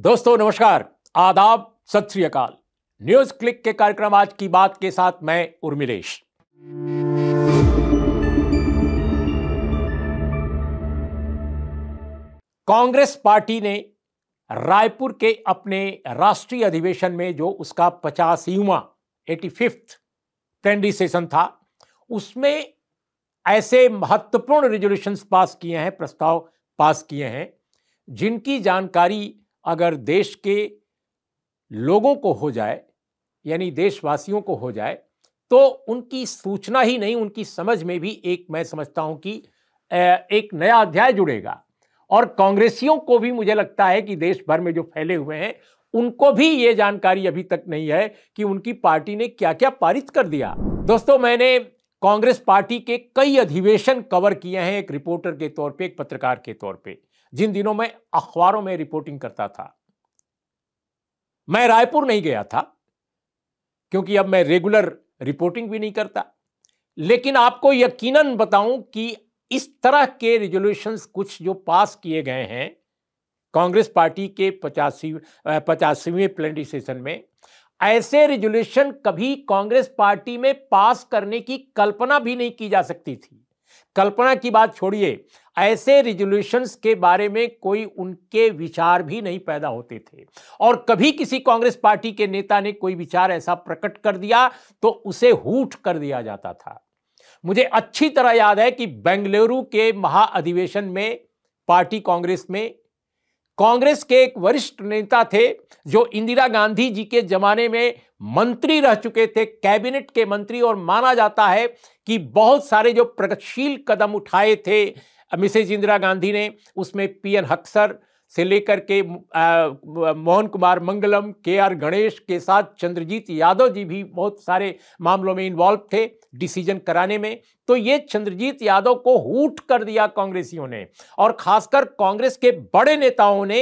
दोस्तों नमस्कार आदाब सत श्रीकाल न्यूज क्लिक के कार्यक्रम आज की बात के साथ मैं उर्मिलेश कांग्रेस पार्टी ने रायपुर के अपने राष्ट्रीय अधिवेशन में जो उसका पचासीवा एटी फिफ्थ प्लेनरी सेशन था उसमें ऐसे महत्वपूर्ण रेजोल्यूशंस पास किए हैं प्रस्ताव पास किए हैं जिनकी जानकारी अगर देश के लोगों को हो जाए यानी देशवासियों को हो जाए तो उनकी सूचना ही नहीं उनकी समझ में भी एक मैं समझता हूं कि एक नया अध्याय जुड़ेगा और कांग्रेसियों को भी मुझे लगता है कि देश भर में जो फैले हुए हैं उनको भी ये जानकारी अभी तक नहीं है कि उनकी पार्टी ने क्या क्या पारित कर दिया दोस्तों मैंने कांग्रेस पार्टी के कई अधिवेशन कवर किए हैं एक रिपोर्टर के तौर पे एक पत्रकार के तौर पे जिन दिनों मैं अखबारों में रिपोर्टिंग करता था मैं रायपुर नहीं गया था क्योंकि अब मैं रेगुलर रिपोर्टिंग भी नहीं करता लेकिन आपको यकीनन बताऊं कि इस तरह के रिजोल्यूशंस कुछ जो पास किए गए हैं कांग्रेस पार्टी के पचासी पचासीवें प्लेटी सेशन में ऐसे रेजुलेशन कभी कांग्रेस पार्टी में पास करने की कल्पना भी नहीं की जा सकती थी कल्पना की बात छोड़िए ऐसे रिजोल्यूशंस के बारे में कोई उनके विचार भी नहीं पैदा होते थे और कभी किसी कांग्रेस पार्टी के नेता ने कोई विचार ऐसा प्रकट कर दिया तो उसे हूट कर दिया जाता था मुझे अच्छी तरह याद है कि बेंगलुरु के महाअधिवेशन में पार्टी कांग्रेस में कांग्रेस के एक वरिष्ठ नेता थे जो इंदिरा गांधी जी के जमाने में मंत्री रह चुके थे कैबिनेट के मंत्री और माना जाता है कि बहुत सारे जो प्रगतिशील कदम उठाए थे मिसेज इंदिरा गांधी ने उसमें पी एन हक्सर से लेकर के मोहन कुमार मंगलम के आर गणेश के साथ चंद्रजीत यादव जी भी बहुत सारे मामलों में इन्वॉल्व थे डिसीजन कराने में तो ये चंद्रजीत यादव को हूट कर दिया कांग्रेसियों ने और खासकर कांग्रेस के बड़े नेताओं ने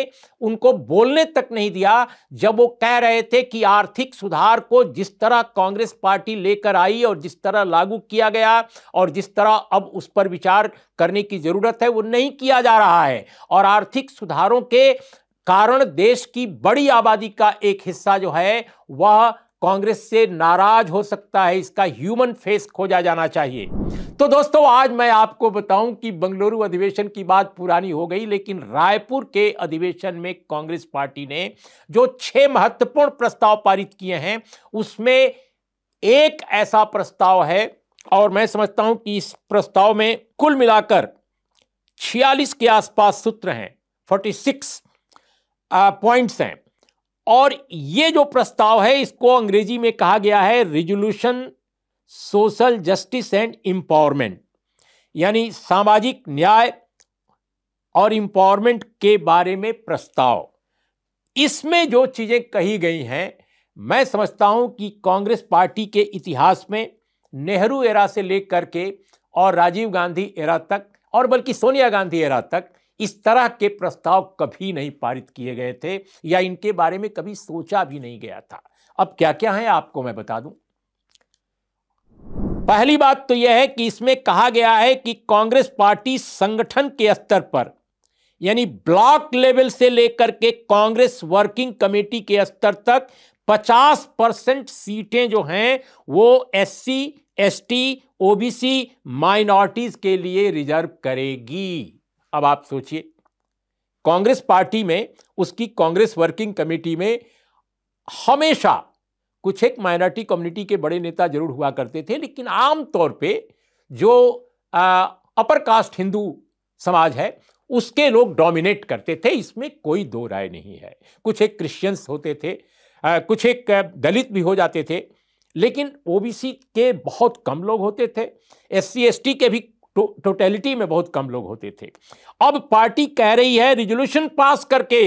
उनको बोलने तक नहीं दिया जब वो कह रहे थे कि आर्थिक सुधार को जिस तरह कांग्रेस पार्टी लेकर आई और जिस तरह लागू किया गया और जिस तरह अब उस पर विचार करने की जरूरत है वो नहीं किया जा रहा है और आर्थिक सुधारों के कारण देश की बड़ी आबादी का एक हिस्सा जो है वह कांग्रेस से नाराज हो सकता है इसका ह्यूमन फेस खोजा जाना चाहिए तो दोस्तों आज मैं आपको बताऊं कि बंगलुरु अधिवेशन की बात पुरानी हो गई लेकिन रायपुर के अधिवेशन में कांग्रेस पार्टी ने जो छह महत्वपूर्ण प्रस्ताव पारित किए हैं उसमें एक ऐसा प्रस्ताव है और मैं समझता हूं कि इस प्रस्ताव में कुल मिलाकर छियालीस के आसपास सूत्र हैं फोर्टी सिक्स पॉइंट्स हैं और ये जो प्रस्ताव है इसको अंग्रेजी में कहा गया है resolution social justice and empowerment यानी सामाजिक न्याय और इम्पावरमेंट के बारे में प्रस्ताव इसमें जो चीज़ें कही गई हैं मैं समझता हूं कि कांग्रेस पार्टी के इतिहास में नेहरू एरा से लेकर के और राजीव गांधी एरा तक और बल्कि सोनिया गांधी एरा तक इस तरह के प्रस्ताव कभी नहीं पारित किए गए थे या इनके बारे में कभी सोचा भी नहीं गया था अब क्या क्या है आपको मैं बता दूं पहली बात तो यह है कि इसमें कहा गया है कि कांग्रेस पार्टी संगठन के स्तर पर यानी ब्लॉक लेवल से लेकर के कांग्रेस वर्किंग कमेटी के स्तर तक 50 परसेंट सीटें जो हैं वो एससी, एसटी, ओबीसी माइनॉरिटीज के लिए रिजर्व करेगी अब आप सोचिए कांग्रेस पार्टी में उसकी कांग्रेस वर्किंग कमेटी में हमेशा कुछ एक माइनॉरिटी कम्युनिटी के बड़े नेता जरूर हुआ करते थे लेकिन आमतौर पे जो आ, अपर कास्ट हिंदू समाज है उसके लोग डोमिनेट करते थे इसमें कोई दो राय नहीं है कुछ एक क्रिश्चियंस होते थे आ, कुछ एक दलित भी हो जाते थे लेकिन ओबीसी के बहुत कम लोग होते थे एस सी के भी टोटलिटी तो में बहुत कम लोग होते थे अब पार्टी कह रही है रिजोल्यूशन पास करके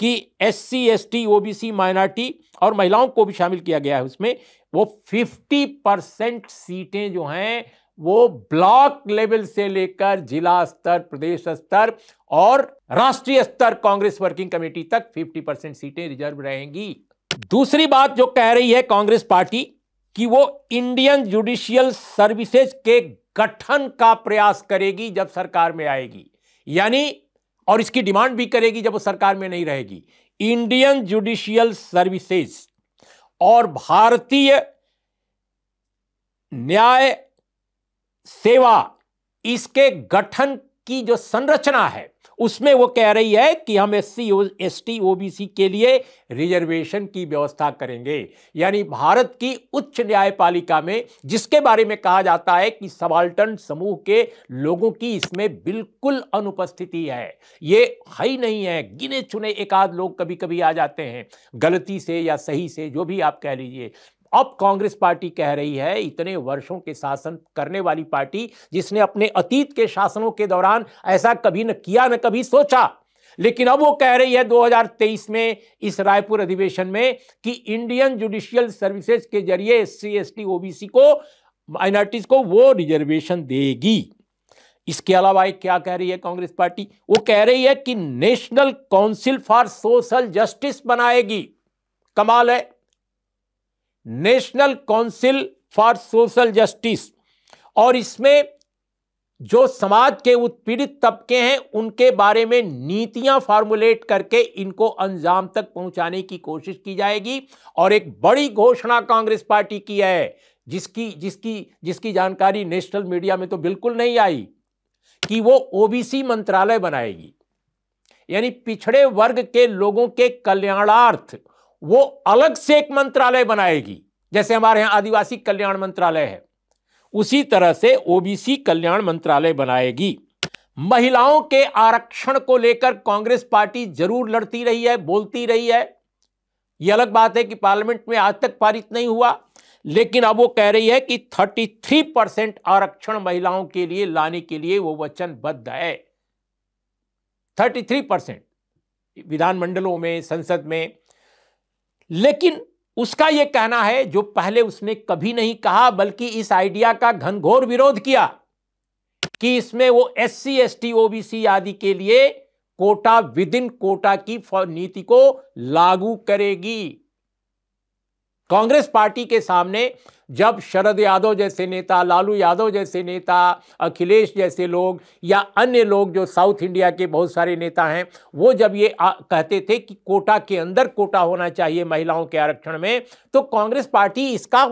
कि S C S T O B C minority और महिलाओं को भी शामिल किया गया है उसमें वो फिफ्टी परसेंट सीटें जो हैं वो ब्लॉक लेवल से लेकर जिला स्तर प्रदेश स्तर और राष्ट्रीय स्तर कांग्रेस वर्किंग कमेटी तक 50 परसेंट सीटें रिजर्व रहेंगी दूसरी बात जो कह रही है कांग्रेस पार्टी कि वो इंडियन जुडिशियल सर्विसेज के गठन का प्रयास करेगी जब सरकार में आएगी यानी और इसकी डिमांड भी करेगी जब वो सरकार में नहीं रहेगी इंडियन जुडिशियल सर्विसेज और भारतीय न्याय सेवा इसके गठन की जो संरचना है उसमें वो कह रही है कि हम S C S T O B C के लिए रिजर्वेशन की व्यवस्था करेंगे यानी भारत की उच्च न्यायपालिका में जिसके बारे में कहा जाता है कि सवाल्टन समूह के लोगों की इसमें बिल्कुल अनुपस्थिति है ये है ही नहीं है गिने चुने एक आध लोग कभी कभी आ जाते हैं गलती से या सही से जो भी आप कह लीजिए अब कांग्रेस पार्टी कह रही है इतने वर्षों के शासन करने वाली पार्टी जिसने अपने अतीत के शासनों के दौरान ऐसा कभी न किया न कभी सोचा लेकिन अब वो कह रही है 2023 में इस रायपुर अधिवेशन में कि इंडियन जुडिशियल सर्विसेज के जरिए S C S T OBC को माइनॉरिटीज को वो रिजर्वेशन देगी इसके अलावा एक क्या कह रही है कांग्रेस पार्टी वो कह रही है कि national council for social justice बनाएगी कमाल है national council for social justice और इसमें जो समाज के उत्पीड़ित तबके हैं उनके बारे में नीतियां फार्मुलेट करके इनको अंजाम तक पहुंचाने की कोशिश की जाएगी और एक बड़ी घोषणा कांग्रेस पार्टी की है जिसकी जिसकी जिसकी जानकारी नेशनल मीडिया में तो बिल्कुल नहीं आई कि वो ओबीसी मंत्रालय बनाएगी यानी पिछड़े वर्ग के लोगों के कल्याणार्थ वो अलग से एक मंत्रालय बनाएगी जैसे हमारे यहां आदिवासी कल्याण मंत्रालय है उसी तरह से ओबीसी कल्याण मंत्रालय बनाएगी महिलाओं के आरक्षण को लेकर कांग्रेस पार्टी जरूर लड़ती रही है बोलती रही है यह अलग बात है कि पार्लियामेंट में आज तक पारित नहीं हुआ लेकिन अब वो कह रही है कि 33 परसेंट आरक्षण महिलाओं के लिए लाने के लिए वो वचनबद्ध है 33 परसेंट विधानमंडलों में संसद में लेकिन उसका यह कहना है जो पहले उसने कभी नहीं कहा बल्कि इस आइडिया का घनघोर विरोध किया कि इसमें वो S C S T OBC आदि के लिए कोटा विद इन कोटा की नीति को लागू करेगी कांग्रेस पार्टी के सामने जब शरद यादव जैसे नेता लालू यादव जैसे नेता अखिलेश जैसे लोग या अन्य लोग जो साउथ इंडिया के बहुत सारे नेता हैं वो जब ये आ, कहते थे कि कोटा के अंदर कोटा होना चाहिए महिलाओं के आरक्षण में तो कांग्रेस पार्टी इसका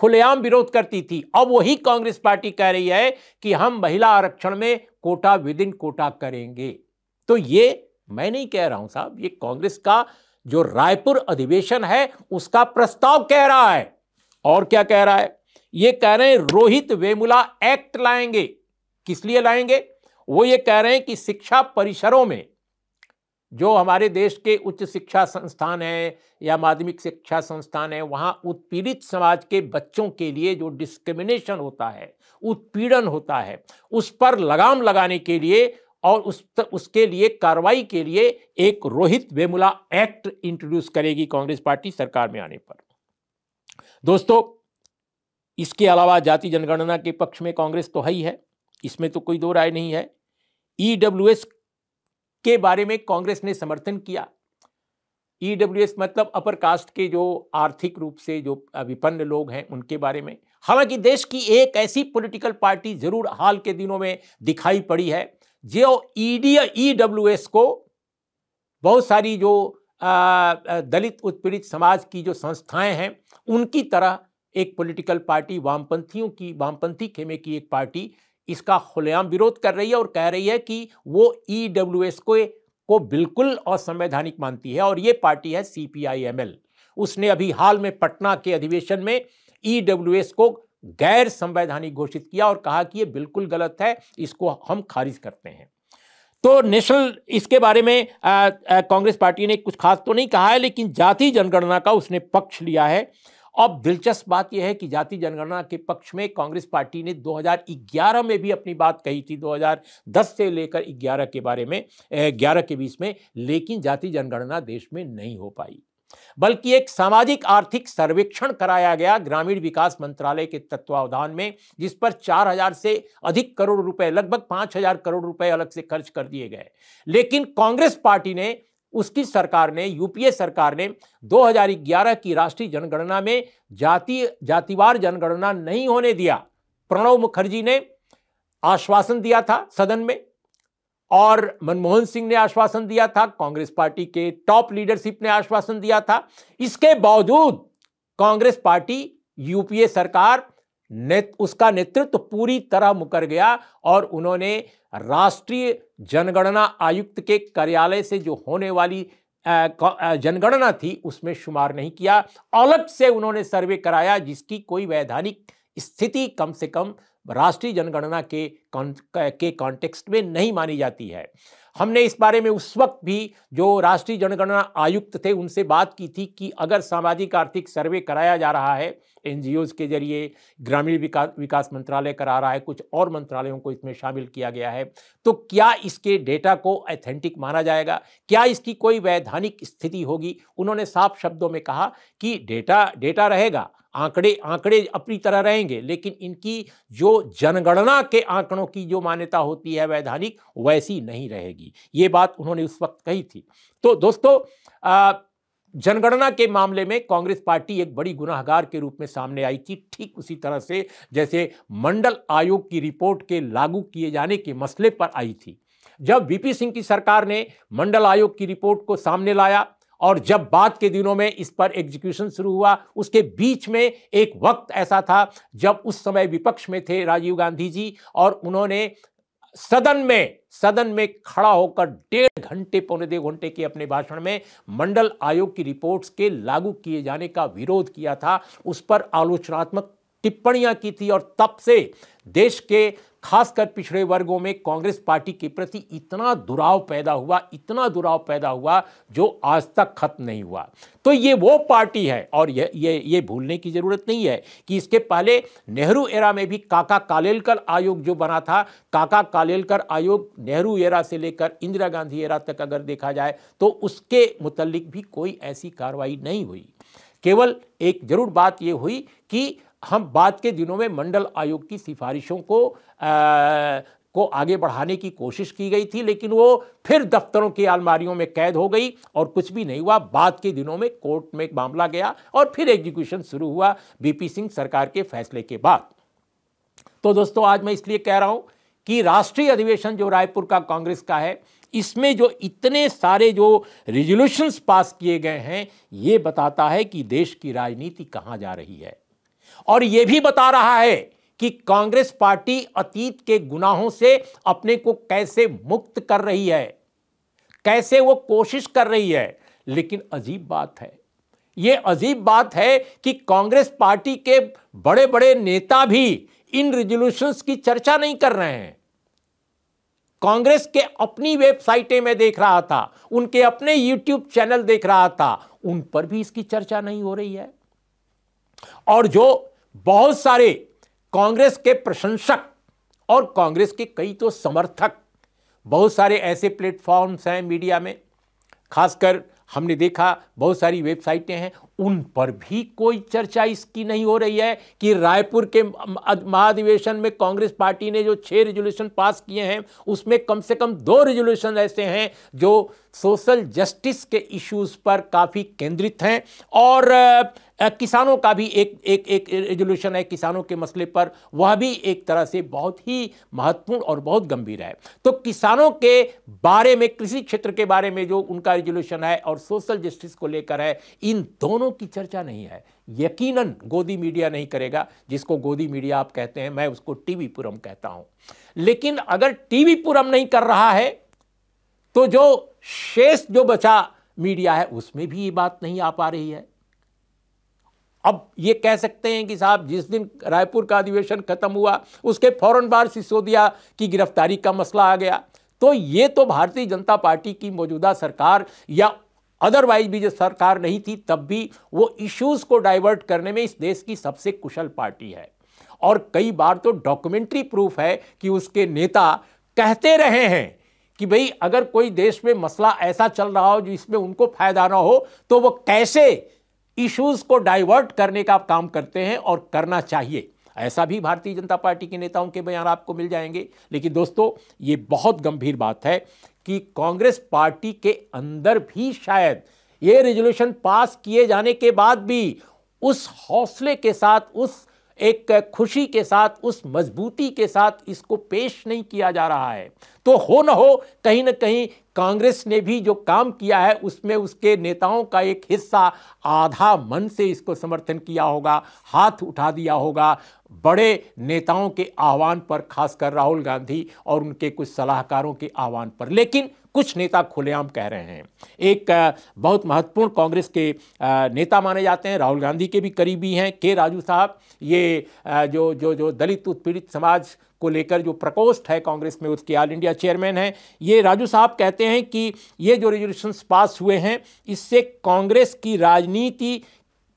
खुलेआम विरोध करती थी अब वही कांग्रेस पार्टी कह रही है कि हम महिला आरक्षण में कोटा विद इन कोटा करेंगे तो ये मैं नहीं कह रहा हूं साहब ये कांग्रेस का जो रायपुर अधिवेशन है उसका प्रस्ताव कह रहा है और क्या कह रहा है ये कह रहे हैं रोहित वेमुला एक्ट लाएंगे किस लिए लाएंगे वो ये कह रहे हैं कि शिक्षा परिसरों में जो हमारे देश के उच्च शिक्षा संस्थान हैं या माध्यमिक शिक्षा संस्थान है वहाँ उत्पीड़ित समाज के बच्चों के लिए जो डिस्क्रिमिनेशन होता है उत्पीड़न होता है उस पर लगाम लगाने के लिए और उस उसके लिए कार्रवाई के लिए एक रोहित वेमुला एक्ट इंट्रोड्यूस करेगी कांग्रेस पार्टी सरकार में आने पर दोस्तों इसके अलावा जाति जनगणना के पक्ष में कांग्रेस तो है ही है इसमें तो कोई दो राय नहीं है ईडब्ल्यू e के बारे में कांग्रेस ने समर्थन किया ई e मतलब अपर कास्ट के जो आर्थिक रूप से जो विपन्न लोग हैं उनके बारे में हालांकि देश की एक ऐसी पॉलिटिकल पार्टी जरूर हाल के दिनों में दिखाई पड़ी है जो ईडी e ई e को बहुत सारी जो दलित उत्पीड़ित समाज की जो संस्थाएं हैं उनकी तरह एक पॉलिटिकल पार्टी वामपंथियों की वामपंथी खेमे की एक पार्टी इसका खुलेआम विरोध कर रही है और कह रही है कि वो ई e डब्ल्यू को को बिल्कुल असंवैधानिक मानती है और ये पार्टी है C P I M L उसने अभी हाल में पटना के अधिवेशन में ई e को गैर संवैधानिक घोषित किया और कहा कि ये बिल्कुल गलत है इसको हम खारिज करते हैं तो नेशनल इसके बारे में कांग्रेस पार्टी ने कुछ खास तो नहीं कहा है लेकिन जाति जनगणना का उसने पक्ष लिया है अब दिलचस्प बात यह है कि जाति जनगणना के पक्ष में कांग्रेस पार्टी ने 2011 में भी अपनी बात कही थी 2010 से लेकर 11 के बारे में 11 के बीच में लेकिन जाति जनगणना देश में नहीं हो पाई बल्कि एक सामाजिक आर्थिक सर्वेक्षण कराया गया ग्रामीण विकास मंत्रालय के तत्वावधान में जिस पर 4000 से अधिक करोड़ रुपए लगभग 5000 करोड़ रुपए अलग से खर्च कर दिए गए लेकिन कांग्रेस पार्टी ने उसकी सरकार ने यूपीए सरकार ने 2011 की राष्ट्रीय जनगणना में जाति जातिवार जनगणना नहीं होने दिया प्रणव मुखर्जी ने आश्वासन दिया था सदन में और मनमोहन सिंह ने आश्वासन दिया था कांग्रेस पार्टी के टॉप लीडरशिप ने आश्वासन दिया था इसके बावजूद कांग्रेस पार्टी यूपीए सरकार ने उसका नेतृत्व तो पूरी तरह मुकर गया और उन्होंने राष्ट्रीय जनगणना आयुक्त के कार्यालय से जो होने वाली जनगणना थी उसमें शुमार नहीं किया अलग से उन्होंने सर्वे कराया जिसकी कोई वैधानिक स्थिति कम से कम राष्ट्रीय जनगणना के के कॉन्टेक्स्ट में नहीं मानी जाती है हमने इस बारे में उस वक्त भी जो राष्ट्रीय जनगणना आयुक्त थे उनसे बात की थी कि अगर सामाजिक आर्थिक सर्वे कराया जा रहा है एन के जरिए ग्रामीण विकास विकास मंत्रालय करा रहा है कुछ और मंत्रालयों को इसमें शामिल किया गया है तो क्या इसके डेटा को एथेंटिक माना जाएगा क्या इसकी कोई वैधानिक स्थिति होगी उन्होंने साफ शब्दों में कहा कि डेटा डेटा रहेगा आंकड़े आंकड़े अपनी तरह रहेंगे लेकिन इनकी जो जनगणना के आंकड़ों की जो मान्यता होती है वैधानिक वैसी नहीं रहेगी ये बात उन्होंने उस वक्त कही थी तो दोस्तों जनगणना के मामले में कांग्रेस पार्टी एक बड़ी गुनाहगार के रूप में सामने आई थी ठीक उसी तरह से जैसे मंडल आयोग की रिपोर्ट के लागू किए जाने के मसले पर आई थी जब वीपी सिंह की सरकार ने मंडल आयोग की रिपोर्ट को सामने लाया और जब बाद के दिनों में इस पर एग्जीक्यूशन शुरू हुआ उसके बीच में एक वक्त ऐसा था जब उस समय विपक्ष में थे राजीव गांधी जी और उन्होंने सदन में सदन में खड़ा होकर डेढ़ घंटे पौने दो घंटे के अपने भाषण में मंडल आयोग की रिपोर्ट्स के लागू किए जाने का विरोध किया था उस पर आलोचनात्मक टिप्पणियां की थी और तब से देश के खासकर पिछड़े वर्गों में कांग्रेस पार्टी के प्रति इतना दुराव पैदा हुआ इतना दुराव पैदा हुआ जो आज तक खत्म नहीं हुआ तो ये वो पार्टी है और ये ये ये भूलने की ज़रूरत नहीं है कि इसके पहले नेहरू एरा में भी काका कालेलकर आयोग जो बना था काका कालेलकर आयोग नेहरू एरा से लेकर इंदिरा गांधी एरा तक अगर देखा जाए तो उसके मुतलिक भी कोई ऐसी कार्रवाई नहीं हुई केवल एक जरूर बात यह हुई कि हम बाद के दिनों में मंडल आयोग की सिफारिशों को आ, को आगे बढ़ाने की कोशिश की गई थी लेकिन वो फिर दफ्तरों की अलमारियों में कैद हो गई और कुछ भी नहीं हुआ बाद के दिनों में कोर्ट में एक मामला गया और फिर एग्जीक्यूशन शुरू हुआ बीपी सिंह सरकार के फैसले के बाद तो दोस्तों आज मैं इसलिए कह रहा हूं कि राष्ट्रीय अधिवेशन जो रायपुर का कांग्रेस का है इसमें जो इतने सारे जो रिजोल्यूशंस पास किए गए हैं ये बताता है कि देश की राजनीति कहाँ जा रही है और यह भी बता रहा है कि कांग्रेस पार्टी अतीत के गुनाहों से अपने को कैसे मुक्त कर रही है कैसे वो कोशिश कर रही है लेकिन अजीब बात है यह अजीब बात है कि कांग्रेस पार्टी के बड़े बड़े नेता भी इन रिजोल्यूशंस की चर्चा नहीं कर रहे हैं कांग्रेस के अपनी वेबसाइटें में देख रहा था उनके अपने यूट्यूब चैनल देख रहा था उन पर भी इसकी चर्चा नहीं हो रही है और जो बहुत सारे कांग्रेस के प्रशंसक और कांग्रेस के कई तो समर्थक बहुत सारे ऐसे प्लेटफॉर्म्स हैं मीडिया में खासकर हमने देखा बहुत सारी वेबसाइटें हैं उन पर भी कोई चर्चा इसकी नहीं हो रही है कि रायपुर के महाधिवेशन में कांग्रेस पार्टी ने जो छः रेजोल्यूशन पास किए हैं उसमें कम से कम दो रेजोल्यूशन ऐसे हैं जो सोशल जस्टिस के इश्यूज़ पर काफ़ी केंद्रित हैं और किसानों का भी एक एक एक रेजोल्यूशन है किसानों के मसले पर वह भी एक तरह से बहुत ही महत्वपूर्ण और बहुत गंभीर है तो किसानों के बारे में कृषि क्षेत्र के बारे में जो उनका रेजोल्यूशन है और सोशल जस्टिस को लेकर है इन दोनों की चर्चा नहीं है यकीनन गोदी मीडिया नहीं करेगा जिसको गोदी मीडिया आप कहते हैं मैं उसको टीवी पुरम कहता हूं लेकिन अगर टीवी पुरम नहीं कर रहा है तो जो शेष जो बचा मीडिया है उसमें भी ये बात नहीं आ पा रही है अब ये कह सकते हैं कि साहब जिस दिन रायपुर का अधिवेशन खत्म हुआ उसके फौरन बाद सिसोदिया की गिरफ्तारी का मसला आ गया तो ये तो भारतीय जनता पार्टी की मौजूदा सरकार या अदरवाइज भी जो सरकार नहीं थी तब भी वो इश्यूज को डाइवर्ट करने में इस देश की सबसे कुशल पार्टी है और कई बार तो डॉक्यूमेंट्री प्रूफ है कि उसके नेता कहते रहे हैं कि भाई अगर कोई देश में मसला ऐसा चल रहा हो जिसमें उनको फायदा ना हो तो वो कैसे इश्यूज को डाइवर्ट करने का काम करते हैं और करना चाहिए ऐसा भी भारतीय जनता पार्टी के नेताओं के बयान आपको मिल जाएंगे लेकिन दोस्तों ये बहुत गंभीर बात है कि कांग्रेस पार्टी के अंदर भी शायद ये रेजोल्यूशन पास किए जाने के बाद भी उस हौसले के साथ उस एक खुशी के साथ उस मजबूती के साथ इसको पेश नहीं किया जा रहा है तो हो ना हो कहीं ना कहीं कांग्रेस ने भी जो काम किया है उसमें उसके नेताओं का एक हिस्सा आधा मन से इसको समर्थन किया होगा हाथ उठा दिया होगा बड़े नेताओं के आह्वान पर खासकर राहुल गांधी और उनके कुछ सलाहकारों के आह्वान पर लेकिन कुछ नेता खुलेआम कह रहे हैं एक बहुत महत्वपूर्ण कांग्रेस के नेता माने जाते हैं राहुल गांधी के भी करीबी हैं के राजू साहब ये जो जो जो दलित उत्पीड़ित समाज को लेकर जो प्रकोष्ठ है कांग्रेस में उसके ऑल इंडिया चेयरमैन हैं ये राजू साहब कहते हैं कि ये जो रेजोल्यूशन पास हुए हैं इससे कांग्रेस की राजनीति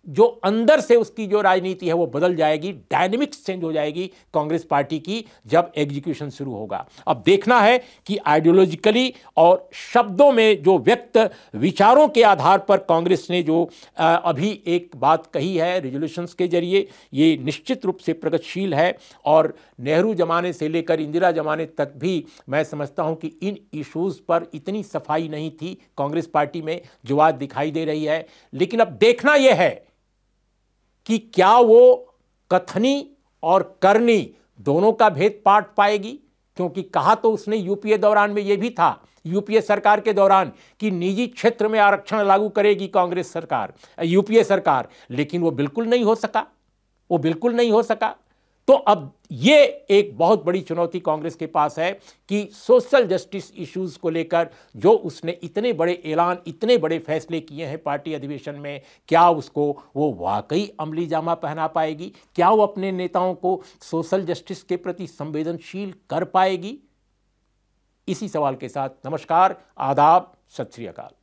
जो अंदर से उसकी जो राजनीति है वो बदल जाएगी डायनेमिक्स चेंज हो जाएगी कांग्रेस पार्टी की जब एग्जीक्यूशन शुरू होगा अब देखना है कि आइडियोलॉजिकली और शब्दों में जो व्यक्त विचारों के आधार पर कांग्रेस ने जो अभी एक बात कही है रेजोल्यूशंस के जरिए ये निश्चित रूप से प्रगतिशील है और नेहरू जमाने से लेकर इंदिरा जमाने तक भी मैं समझता हूँ कि इन इशूज़ पर इतनी सफाई नहीं थी कांग्रेस पार्टी में जो आज दिखाई दे रही है लेकिन अब देखना यह है कि क्या वो कथनी और करनी दोनों का भेद पाट पाएगी क्योंकि कहा तो उसने यूपीए दौरान में ये भी था यूपीए सरकार के दौरान कि निजी क्षेत्र में आरक्षण लागू करेगी कांग्रेस सरकार यूपीए सरकार लेकिन वो बिल्कुल नहीं हो सका वो बिल्कुल नहीं हो सका तो अब ये एक बहुत बड़ी चुनौती कांग्रेस के पास है कि सोशल जस्टिस इश्यूज को लेकर जो उसने इतने बड़े ऐलान इतने बड़े फैसले किए हैं पार्टी अधिवेशन में क्या उसको वो वाकई अमली जामा पहना पाएगी क्या वो अपने नेताओं को सोशल जस्टिस के प्रति संवेदनशील कर पाएगी इसी सवाल के साथ नमस्कार आदाब सत श्रीकाल